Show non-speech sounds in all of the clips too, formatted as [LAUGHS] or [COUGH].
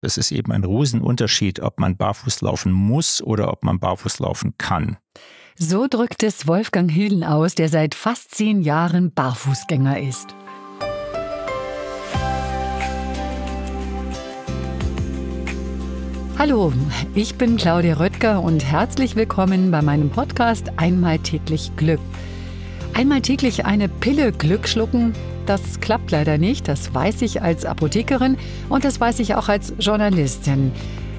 Es ist eben ein Riesenunterschied, ob man barfuß laufen muss oder ob man barfuß laufen kann. So drückt es Wolfgang Hilden aus, der seit fast zehn Jahren Barfußgänger ist. Hallo, ich bin Claudia Röttger und herzlich willkommen bei meinem Podcast Einmal täglich Glück. Einmal täglich eine Pille Glück schlucken, das klappt leider nicht. Das weiß ich als Apothekerin und das weiß ich auch als Journalistin.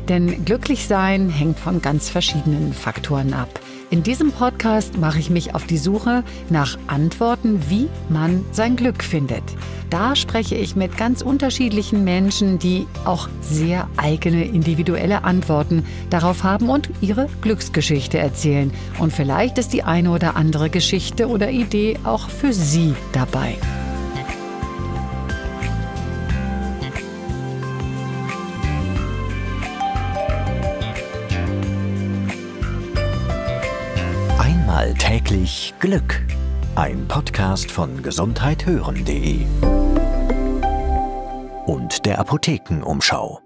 Denn glücklich sein hängt von ganz verschiedenen Faktoren ab. In diesem Podcast mache ich mich auf die Suche nach Antworten, wie man sein Glück findet. Da spreche ich mit ganz unterschiedlichen Menschen, die auch sehr eigene individuelle Antworten darauf haben und ihre Glücksgeschichte erzählen. Und vielleicht ist die eine oder andere Geschichte oder Idee auch für Sie dabei. Alltäglich Glück. Ein Podcast von gesundheithören.de und der Apothekenumschau.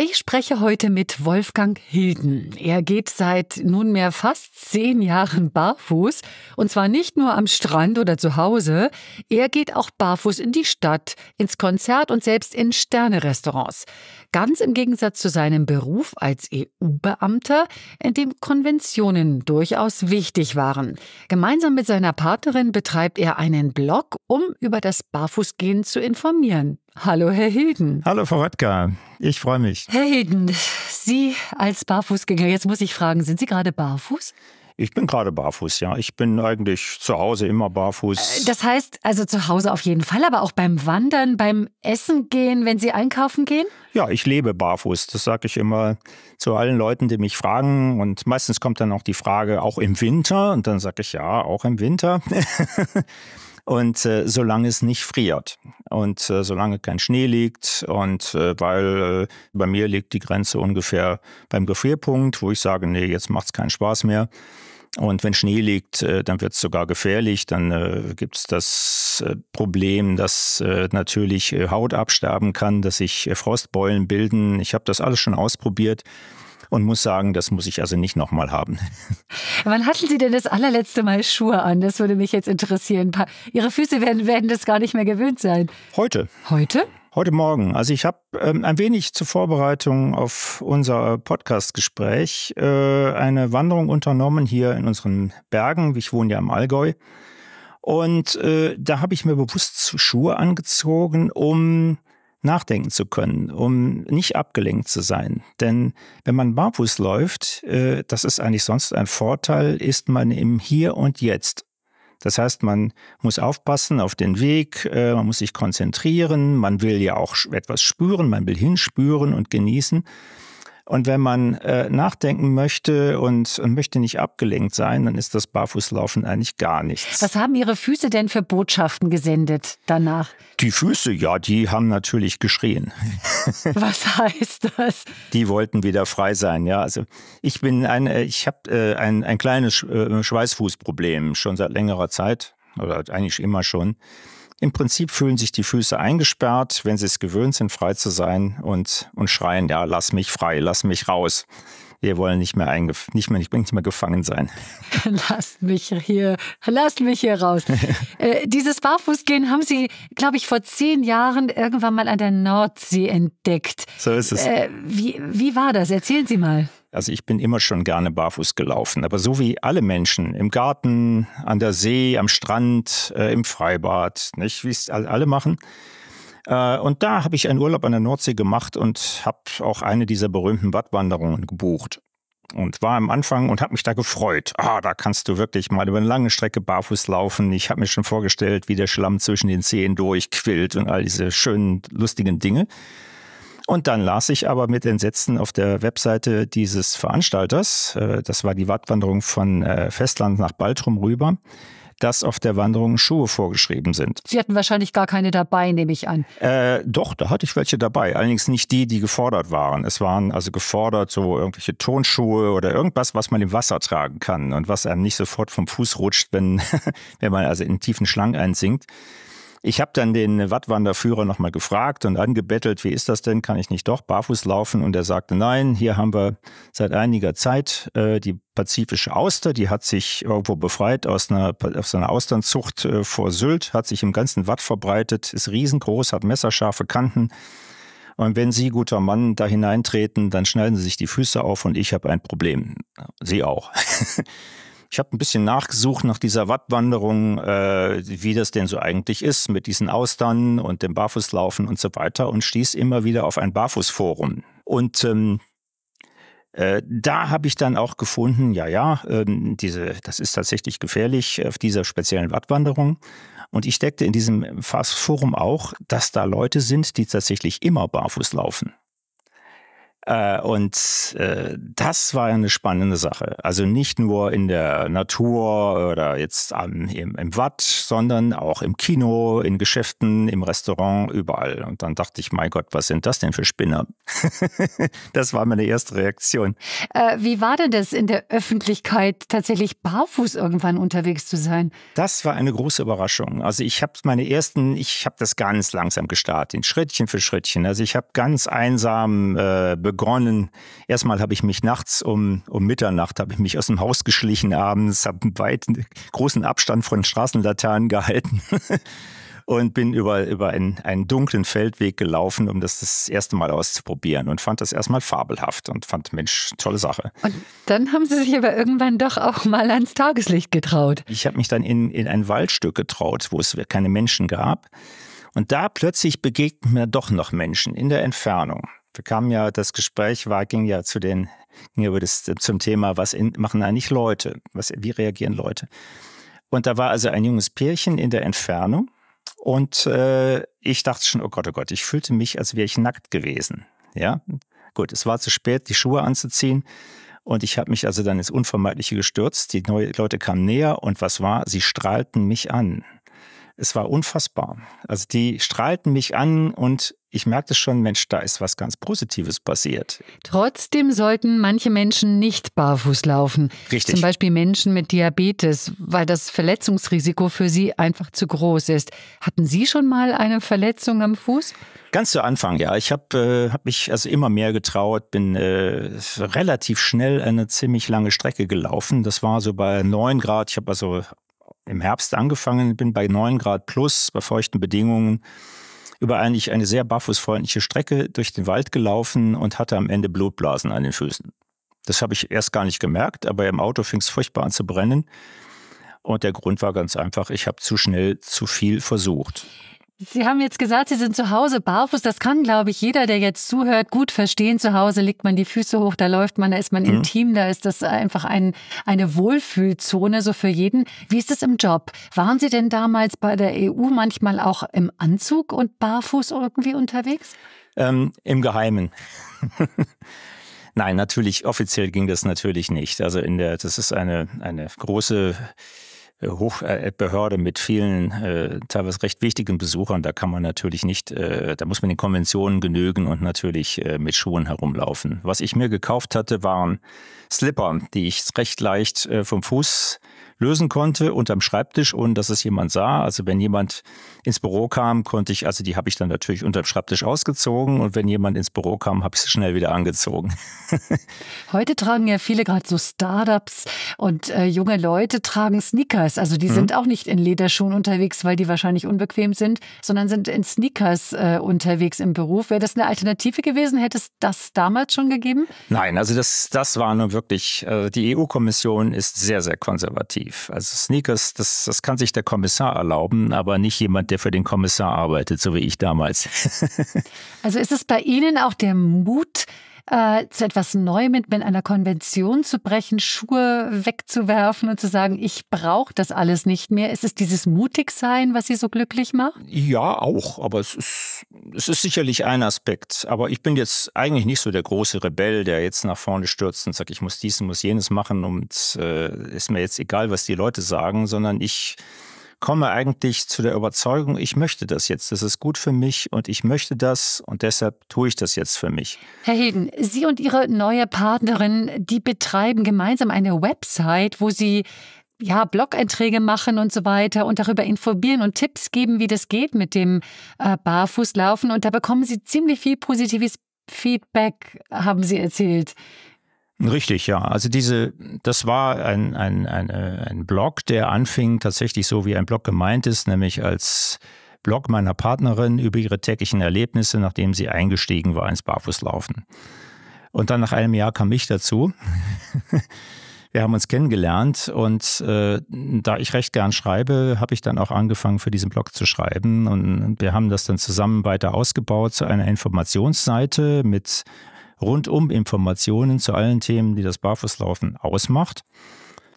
Ich spreche heute mit Wolfgang Hilden. Er geht seit nunmehr fast zehn Jahren barfuß. Und zwar nicht nur am Strand oder zu Hause. Er geht auch barfuß in die Stadt, ins Konzert und selbst in Sternerestaurants. Ganz im Gegensatz zu seinem Beruf als EU-Beamter, in dem Konventionen durchaus wichtig waren. Gemeinsam mit seiner Partnerin betreibt er einen Blog, um über das Barfußgehen zu informieren. Hallo, Herr Hilden. Hallo, Frau Röttger. Ich freue mich. Herr Hilden, Sie als Barfußgänger, jetzt muss ich fragen, sind Sie gerade barfuß? Ich bin gerade barfuß, ja. Ich bin eigentlich zu Hause immer barfuß. Äh, das heißt, also zu Hause auf jeden Fall, aber auch beim Wandern, beim Essen gehen, wenn Sie einkaufen gehen? Ja, ich lebe barfuß. Das sage ich immer zu allen Leuten, die mich fragen. Und meistens kommt dann auch die Frage, auch im Winter. Und dann sage ich, ja, auch im Winter. [LAUGHS] und äh, solange es nicht friert und äh, solange kein Schnee liegt und äh, weil äh, bei mir liegt die Grenze ungefähr beim Gefrierpunkt, wo ich sage, nee, jetzt macht es keinen Spaß mehr. Und wenn Schnee liegt, äh, dann wird es sogar gefährlich. Dann äh, gibt es das äh, Problem, dass natürlich Haut absterben kann, dass sich Frostbeulen bilden. Ich habe das alles schon ausprobiert und muss sagen, das muss ich also nicht nochmal haben. [LAUGHS] Wann hatten Sie denn das allerletzte Mal Schuhe an? Das würde mich jetzt interessieren. Ihre Füße werden, werden das gar nicht mehr gewöhnt sein. Heute. Heute? Heute Morgen. Also ich habe ähm, ein wenig zur Vorbereitung auf unser Podcastgespräch äh, eine Wanderung unternommen hier in unseren Bergen. Ich wohne ja im Allgäu. Und äh, da habe ich mir bewusst Schuhe angezogen, um nachdenken zu können, um nicht abgelenkt zu sein. Denn wenn man barfuß läuft, äh, das ist eigentlich sonst ein Vorteil, ist man im Hier und Jetzt. Das heißt, man muss aufpassen auf den Weg, äh, man muss sich konzentrieren, man will ja auch etwas spüren, man will hinspüren und genießen. Und wenn man äh, nachdenken möchte und, und, möchte nicht abgelenkt sein, dann ist das Barfußlaufen eigentlich gar nichts. Was haben Ihre Füße denn für Botschaften gesendet danach? Die Füße, ja, die haben natürlich geschrien. [LAUGHS] Was heißt das? Die wollten wieder frei sein, ja. Also ich bin ein, äh, ich habe äh, ein, ein kleines äh, Schweißfußproblem schon seit längerer Zeit oder eigentlich immer schon. Im Prinzip fühlen sich die Füße eingesperrt, wenn sie es gewöhnt sind, frei zu sein und, und schreien, ja, lass mich frei, lass mich raus. Wir wollen nicht mehr, eingef nicht mehr, nicht mehr gefangen sein. [LAUGHS] Lasst mich hier, lasst mich hier raus. [LAUGHS] äh, dieses Barfußgehen haben Sie, glaube ich, vor zehn Jahren irgendwann mal an der Nordsee entdeckt. So ist es. Äh, wie, wie war das? Erzählen Sie mal. Also ich bin immer schon gerne barfuß gelaufen, aber so wie alle Menschen im Garten, an der See, am Strand, äh, im Freibad, nicht wie es alle machen. Äh, und da habe ich einen Urlaub an der Nordsee gemacht und habe auch eine dieser berühmten Wattwanderungen gebucht und war am Anfang und habe mich da gefreut. Ah, da kannst du wirklich mal über eine lange Strecke barfuß laufen. Ich habe mir schon vorgestellt, wie der Schlamm zwischen den Zehen durchquillt und all diese schönen, lustigen Dinge. Und dann las ich aber mit Entsetzen auf der Webseite dieses Veranstalters, äh, das war die Wattwanderung von äh, Festland nach Baltrum rüber, dass auf der Wanderung Schuhe vorgeschrieben sind. Sie hatten wahrscheinlich gar keine dabei, nehme ich an. Äh, doch, da hatte ich welche dabei. Allerdings nicht die, die gefordert waren. Es waren also gefordert so irgendwelche Tonschuhe oder irgendwas, was man im Wasser tragen kann und was einem nicht sofort vom Fuß rutscht, wenn, [LAUGHS] wenn man also in tiefen Schlangen einsinkt. Ich habe dann den Wattwanderführer nochmal gefragt und angebettelt, wie ist das denn? Kann ich nicht doch barfuß laufen? Und er sagte, nein, hier haben wir seit einiger Zeit äh, die pazifische Auster, die hat sich irgendwo befreit aus einer, aus einer Austernzucht äh, vor Sylt, hat sich im ganzen Watt verbreitet, ist riesengroß, hat messerscharfe Kanten. Und wenn Sie, guter Mann, da hineintreten, dann schneiden Sie sich die Füße auf und ich habe ein Problem. Sie auch. [LAUGHS] Ich habe ein bisschen nachgesucht nach dieser Wattwanderung, äh, wie das denn so eigentlich ist mit diesen Austern und dem Barfußlaufen und so weiter und stieß immer wieder auf ein Barfußforum. Und ähm, äh, da habe ich dann auch gefunden, ja, ja, ähm, diese, das ist tatsächlich gefährlich auf dieser speziellen Wattwanderung. Und ich deckte in diesem Fassforum auch, dass da Leute sind, die tatsächlich immer barfuß laufen. Äh, und äh, das war eine spannende Sache. Also nicht nur in der Natur oder jetzt am, im, im Watt, sondern auch im Kino, in Geschäften, im Restaurant, überall. Und dann dachte ich, mein Gott, was sind das denn für Spinner? [LAUGHS] das war meine erste Reaktion. Äh, wie war denn das in der Öffentlichkeit, tatsächlich barfuß irgendwann unterwegs zu sein? Das war eine große Überraschung. Also ich habe meine ersten, ich habe das ganz langsam gestartet, Schrittchen für Schrittchen. Also ich habe ganz einsam äh, begonnen begonnen. Erstmal habe ich mich nachts um, um Mitternacht, habe ich mich aus dem Haus geschlichen abends, habe einen weiten, großen Abstand von Straßenlaternen gehalten [LAUGHS] und bin über, über einen, einen dunklen Feldweg gelaufen, um das das erste Mal auszuprobieren und fand das erstmal fabelhaft und fand, Mensch, tolle Sache. Und dann haben Sie sich aber irgendwann doch auch mal ans Tageslicht getraut. Ich habe mich dann in, in ein Waldstück getraut, wo es keine Menschen gab. Und da plötzlich begegnen mir doch noch Menschen in der Entfernung wir kamen ja, das Gespräch war, ging ja zu den, ging über das, zum Thema, was in, machen eigentlich Leute? Was, wie reagieren Leute? Und da war also ein junges Pärchen in der Entfernung. Und äh, ich dachte schon, oh Gott, oh Gott, ich fühlte mich, als wäre ich nackt gewesen. Ja, gut, es war zu spät, die Schuhe anzuziehen. Und ich habe mich also dann ins Unvermeidliche gestürzt. Die neue Leute kamen näher und was war? Sie strahlten mich an. Es war unfassbar. Also die strahlten mich an und ich merke das schon, Mensch, da ist was ganz Positives passiert. Trotzdem sollten manche Menschen nicht barfuß laufen. Richtig. Zum Beispiel Menschen mit Diabetes, weil das Verletzungsrisiko für sie einfach zu groß ist. Hatten Sie schon mal eine Verletzung am Fuß? Ganz zu Anfang, ja. Ich habe äh, hab mich also immer mehr getraut, bin äh, relativ schnell eine ziemlich lange Strecke gelaufen. Das war so bei 9 Grad. Ich habe also im Herbst angefangen, bin bei 9 Grad plus, bei feuchten Bedingungen über eigentlich eine sehr barfußfreundliche Strecke durch den Wald gelaufen und hatte am Ende Blutblasen an den Füßen. Das habe ich erst gar nicht gemerkt, aber im Auto fing es furchtbar an zu brennen. Und der Grund war ganz einfach, ich habe zu schnell zu viel versucht. Sie haben jetzt gesagt, Sie sind zu Hause barfuß. Das kann, glaube ich, jeder, der jetzt zuhört, gut verstehen. Zu Hause legt man die Füße hoch, da läuft man, da ist man mhm. intim, da ist das einfach ein, eine Wohlfühlzone so für jeden. Wie ist es im Job? Waren Sie denn damals bei der EU manchmal auch im Anzug und barfuß irgendwie unterwegs? Ähm, Im Geheimen. [LAUGHS] Nein, natürlich, offiziell ging das natürlich nicht. Also in der, das ist eine, eine große äh, Hochbehörde mit vielen äh, teilweise recht wichtigen Besuchern. Da kann man natürlich nicht, äh, da muss man den Konventionen genügen und natürlich äh, mit Schuhen herumlaufen. Was ich mir gekauft hatte, waren Slipper, die ich recht leicht äh, vom Fuß lösen konnte unterm Schreibtisch, ohne dass es jemand sah. Also wenn jemand ins Büro kam, konnte ich, also die habe ich dann natürlich unterm Schreibtisch ausgezogen und wenn jemand ins Büro kam, habe ich sie schnell wieder angezogen. [LAUGHS] Heute tragen ja viele gerade so Startups und äh, junge Leute tragen Sneakers. Also die mhm. sind auch nicht in Lederschuhen unterwegs, weil die wahrscheinlich unbequem sind, sondern sind in Sneakers äh, unterwegs im Beruf. Wäre das eine Alternative gewesen? Hätte es das damals schon gegeben? Nein, also das, das war nun wirklich, äh, die EU-Kommission ist sehr, sehr konservativ. Exklusiv. Also Sneakers, das, das kann sich der Kommissar erlauben, aber nicht jemand, der für den Kommissar arbeitet, so wie ich damals. [LAUGHS] also ist es bei Ihnen auch der Mut, äh, zu etwas Neuem, mit, mit einer Konvention zu brechen, Schuhe wegzuwerfen und zu sagen, ich brauche das alles nicht mehr? Ist es dieses Mutigsein, was Sie so glücklich macht? Ja, auch. Aber es ist, es ist sicherlich ein Aspekt. Aber ich bin jetzt eigentlich nicht so der große Rebell, der jetzt nach vorne stürzt und sagt, ich muss dies und muss jenes machen und äh, ist mir jetzt egal, was die Leute sagen, sondern ich komme eigentlich zu der Überzeugung, ich möchte das jetzt, das ist gut für mich und ich möchte das und deshalb tue ich das jetzt für mich. Herr Hilden, Sie und Ihre neue Partnerin, die betreiben gemeinsam eine Website, wo Sie ja, Blog-Einträge machen und so weiter und darüber informieren und Tipps geben, wie das geht mit dem äh, Barfußlaufen. Und da bekommen Sie ziemlich viel positives Feedback, haben Sie erzählt. Richtig, ja. Also diese, das war ein, ein, ein, äh, ein Blog, der anfing tatsächlich so, wie ein Blog gemeint ist, nämlich als Blog meiner Partnerin über ihre täglichen Erlebnisse, nachdem sie eingestiegen war ins Barfußlaufen. Und dann nach einem Jahr kam ich dazu. [LAUGHS] Wir haben uns kennengelernt und äh, da ich recht gern schreibe, habe ich dann auch angefangen, für diesen Blog zu schreiben. Und wir haben das dann zusammen weiter ausgebaut zu einer Informationsseite mit rundum Informationen zu allen Themen, die das Barfußlaufen ausmacht.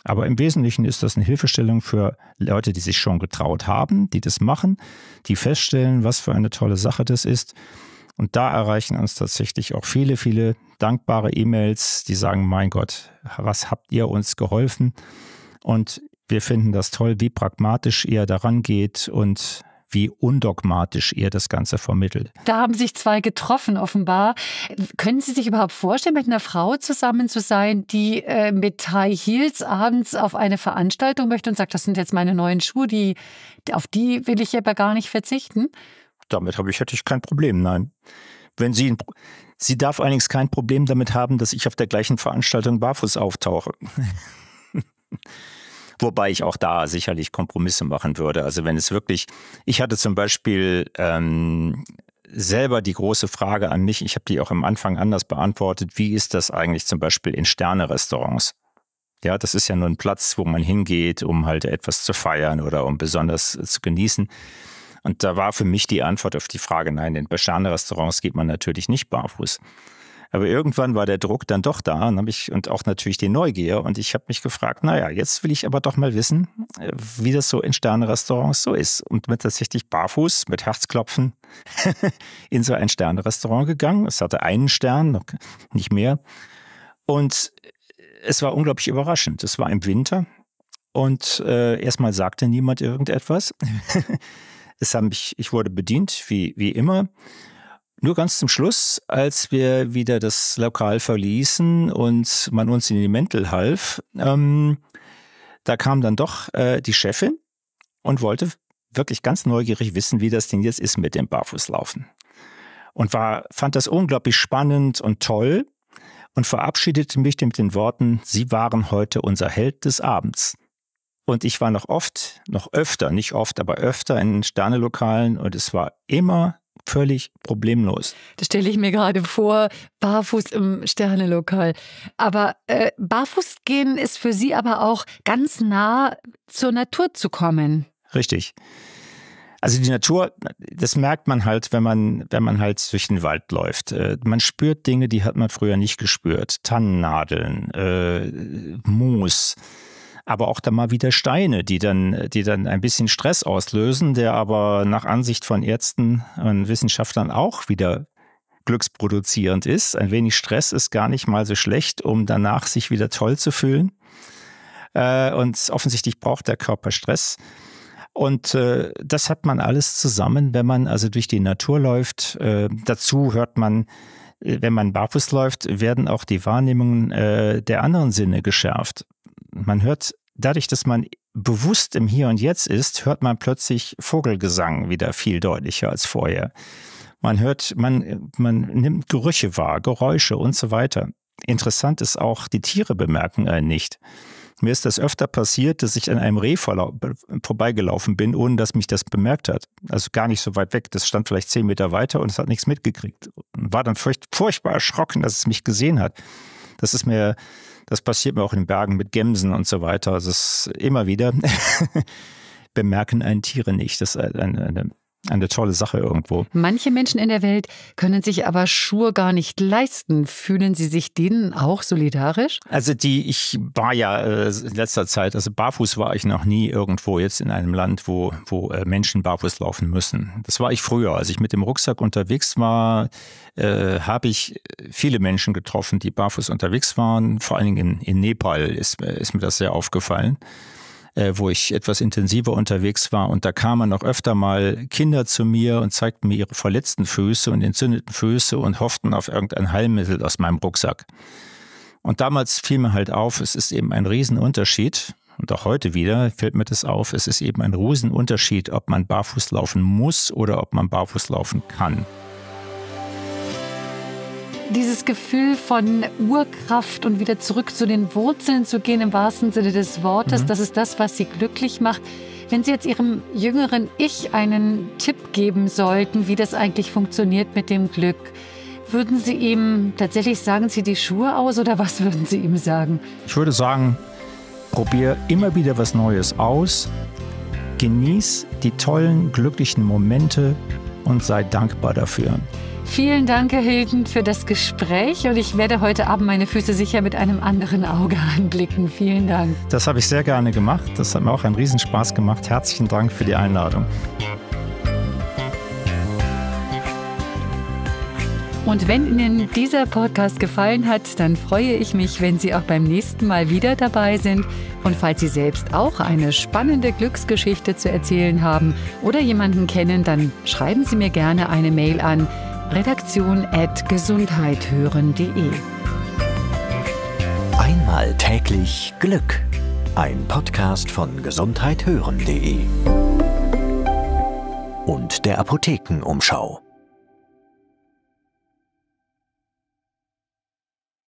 Aber im Wesentlichen ist das eine Hilfestellung für Leute, die sich schon getraut haben, die das machen, die feststellen, was für eine tolle Sache das ist. Und da erreichen uns tatsächlich auch viele, viele dankbare E-Mails, die sagen, mein Gott, was habt ihr uns geholfen? Und wir finden das toll, wie pragmatisch ihr daran geht und wie undogmatisch ihr das Ganze vermittelt. Da haben sich zwei getroffen, offenbar. Können Sie sich überhaupt vorstellen, mit einer Frau zusammen zu sein, die äh, mit High Heels abends auf eine Veranstaltung möchte und sagt, das sind jetzt meine neuen Schuhe, die, auf die will ich aber gar nicht verzichten? Damit habe ich, hätte ich kein Problem, nein. Wenn sie, sie darf allerdings kein Problem damit haben, dass ich auf der gleichen Veranstaltung barfuß auftauche. [LAUGHS] Wobei ich auch da sicherlich Kompromisse machen würde. Also wenn es wirklich, ich hatte zum Beispiel ähm, selber die große Frage an mich, ich habe die auch am Anfang anders beantwortet, wie ist das eigentlich zum Beispiel in Sterne-Restaurants? Ja, das ist ja nur ein Platz, wo man hingeht, um halt etwas zu feiern oder um besonders äh, zu genießen. Und da war für mich die Antwort auf die Frage, nein, denn bei Sterne-Restaurants geht man natürlich nicht barfuß. Aber irgendwann war der Druck dann doch da und, ich, und auch natürlich die Neugier. Und ich habe mich gefragt, naja, jetzt will ich aber doch mal wissen, äh, wie das so in sterne so ist. Und bin tatsächlich barfuß mit Herzklopfen [LAUGHS] in so ein sterne gegangen. Es hatte einen Stern, nicht mehr. Und äh, es war unglaublich überraschend. Es war im Winter und äh, erstmal sagte niemand irgendetwas. [LAUGHS] es haben mich, ich wurde bedient, wie, wie immer. Nur ganz zum Schluss, als wir wieder das Lokal verließen und man uns in die Mäntel half, ähm, da kam dann doch äh, die Chefin und wollte wirklich ganz neugierig wissen, wie das denn jetzt ist mit dem Barfußlaufen. Und war, fand das unglaublich spannend und toll und verabschiedete mich mit den Worten, Sie waren heute unser Held des Abends. Und ich war noch oft, noch öfter, nicht oft, aber öfter in Sternelokalen und es war immer völlig problemlos. Das stelle ich mir gerade vor, barfuß im Sternelokal. Aber äh, barfuß gehen ist für Sie aber auch ganz nah zur Natur zu kommen. Richtig. Also die Natur, das merkt man halt, wenn man, wenn man halt durch den Wald läuft. Äh, man spürt Dinge, die hat man früher nicht gespürt. Tannennadeln, äh, Moos, aber auch dann mal wieder Steine, die dann, die dann ein bisschen Stress auslösen, der aber nach Ansicht von Ärzten und Wissenschaftlern auch wieder glücksproduzierend ist. Ein wenig Stress ist gar nicht mal so schlecht, um danach sich wieder toll zu fühlen. Äh, und offensichtlich braucht der Körper Stress. Und äh, das hat man alles zusammen, wenn man also durch die Natur läuft. Äh, dazu hört man, äh, wenn man barfuß läuft, werden auch die Wahrnehmungen äh, der anderen Sinne geschärft man hört dadurch, dass man bewusst im Hier und Jetzt ist, hört man plötzlich Vogelgesang wieder viel deutlicher als vorher. Man hört, man, man nimmt Gerüche wahr, Geräusche und so weiter. Interessant ist auch, die Tiere bemerken einen nicht. Mir ist das öfter passiert, dass ich an einem Reh vorbeigelaufen bin, ohne dass mich das bemerkt hat. Also gar nicht so weit weg. Das stand vielleicht zehn Meter weiter und es hat nichts mitgekriegt. War dann furcht, furchtbar erschrocken, dass es mich gesehen hat. Das ist mir das passiert mir auch in Bergen mit Gemsen und so weiter. Also es ist immer wieder, [LAUGHS] bemerken einen Tiere nicht. Das ist eine, eine eine tolle Sache irgendwo. Manche Menschen in der Welt können sich aber Schuhe gar nicht leisten. Fühlen Sie sich denen auch solidarisch? Also die, ich war ja äh, in letzter Zeit, also barfuß war ich noch nie irgendwo jetzt in einem Land, wo, wo äh, Menschen barfuß laufen müssen. Das war ich früher. Als ich mit dem Rucksack unterwegs war, äh, habe ich viele Menschen getroffen, die barfuß unterwegs waren. Vor allen Dingen in, in Nepal ist, äh, ist mir das sehr aufgefallen äh, wo ich etwas intensiver unterwegs war. Und da kamen noch öfter mal Kinder zu mir und zeigten mir ihre verletzten Füße und entzündeten Füße und hofften auf irgendein Heilmittel aus meinem Rucksack. Und damals fiel mir halt auf, es ist eben ein Riesenunterschied. Und auch heute wieder fällt mir das auf, es ist eben ein Riesenunterschied, ob man barfuß laufen muss oder ob man barfuß laufen kann dieses Gefühl von Urkraft und wieder zurück zu den Wurzeln zu gehen im wahrsten Sinne des Wortes, mhm. das ist das, was sie glücklich macht. Wenn Sie jetzt Ihrem jüngeren Ich einen Tipp geben sollten, wie das eigentlich funktioniert mit dem Glück, würden Sie ihm tatsächlich sagen, Sie die Schuhe aus oder was würden Sie ihm sagen? Ich würde sagen, probier immer wieder was Neues aus, genieß die tollen, glücklichen Momente und sei dankbar dafür. Vielen Dank, Herr Hilden, für das Gespräch und ich werde heute Abend meine Füße sicher mit einem anderen Auge [LAUGHS] anblicken. Vielen Dank. Das habe ich sehr gerne gemacht. Das hat mir auch einen Riesenspaß gemacht. Herzlichen Dank für die Einladung. Und wenn Ihnen dieser Podcast gefallen hat, dann freue ich mich, wenn Sie auch beim nächsten Mal wieder dabei sind. Und falls Sie selbst auch eine spannende Glücksgeschichte zu erzählen haben oder jemanden kennen, dann schreiben Sie mir gerne eine Mail an redaktion at gesundheithören.de. Einmal täglich Glück. Ein Podcast von gesundheithören.de und der Apothekenumschau.